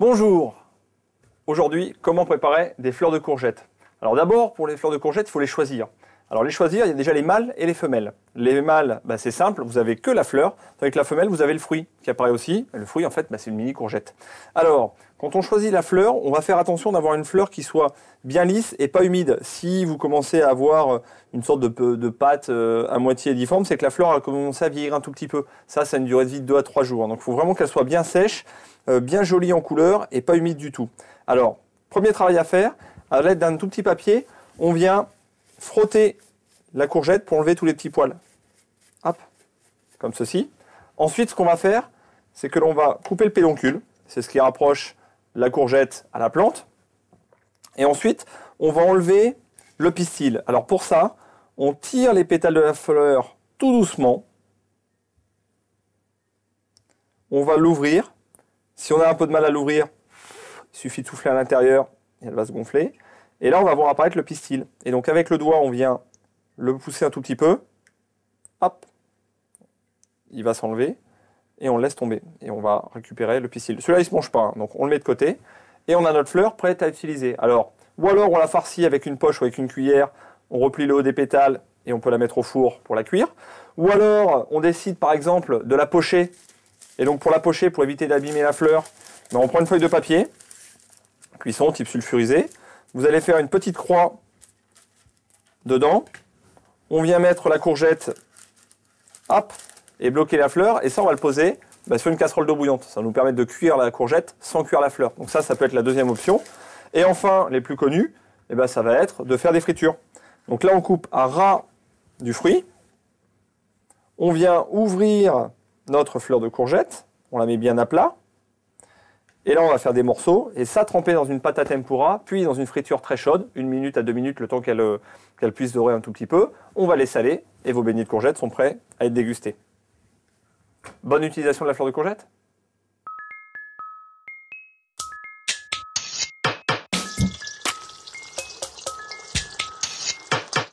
Bonjour Aujourd'hui, comment préparer des fleurs de courgettes Alors d'abord, pour les fleurs de courgettes, il faut les choisir. Alors les choisir, il y a déjà les mâles et les femelles. Les mâles, bah, c'est simple, vous avez que la fleur, avec la femelle, vous avez le fruit qui apparaît aussi. Le fruit, en fait, bah, c'est une mini courgette. Alors, quand on choisit la fleur, on va faire attention d'avoir une fleur qui soit bien lisse et pas humide. Si vous commencez à avoir euh, une sorte de, pâte euh, à moitié difforme, c'est que la fleur a commencé à vieillir un tout petit peu. Ça, ça a une durée de vie de 2 à 3 jours. Hein. Donc il faut vraiment qu'elle soit bien sèche, euh, bien jolie en couleur et pas humide du tout. Alors, premier travail à faire, à l'aide d'un tout petit papier, on vient frotter la courgette pour enlever tous les petits poils. Hop, comme ceci. Ensuite, ce qu'on va faire, c'est que l'on va couper le pédoncule. C'est ce qui rapproche la courgette à la plante. Et ensuite, on va enlever le pistil. Alors pour ça, on tire les pétales de la fleur tout doucement. On va l'ouvrir. Si on a un peu de mal à l'ouvrir, il suffit de souffler à l'intérieur et elle va se gonfler. Et là, on va voir apparaître le pistil. Et donc, avec le doigt, on vient le pousser un tout petit peu. Hop Il va s'enlever. Et on le laisse tomber. Et on va récupérer le pistil. Celui-là, il ne se mange pas. Hein. donc, on le met de côté. Et on a notre fleur prête à utiliser. Alors, ou alors, on la farcit avec une poche ou avec une cuillère. On replie le haut des pétales et on peut la mettre au four pour la cuire. Ou alors, on décide par exemple de la pocher. Et donc, pour la pocher, pour éviter d'abîmer la fleur, ben, on prend une feuille de papier, cuisson type sulfurisé, vous allez faire une petite croix dedans. On vient mettre la courgette, hop, et bloquer la fleur. Et ça, on va le poser bah, sur une casserole d'eau bouillante. Ça va nous permettre de cuire la courgette sans cuire la fleur. Donc ça, ça peut être la deuxième option. Et enfin, les plus connus, eh ben, ça va être de faire des fritures. Donc là, on coupe à ras du fruit. On vient ouvrir notre fleur de courgette. On la met bien à plat. Et là, on va faire des morceaux, et ça tremper dans une pâte à tempura, puis dans une friture très chaude, une minute à deux minutes, le temps qu'elle euh, puisse dorer un tout petit peu. On va les saler, et vos beignets de courgettes sont prêts à être dégustés. Bonne utilisation de la fleur de courgette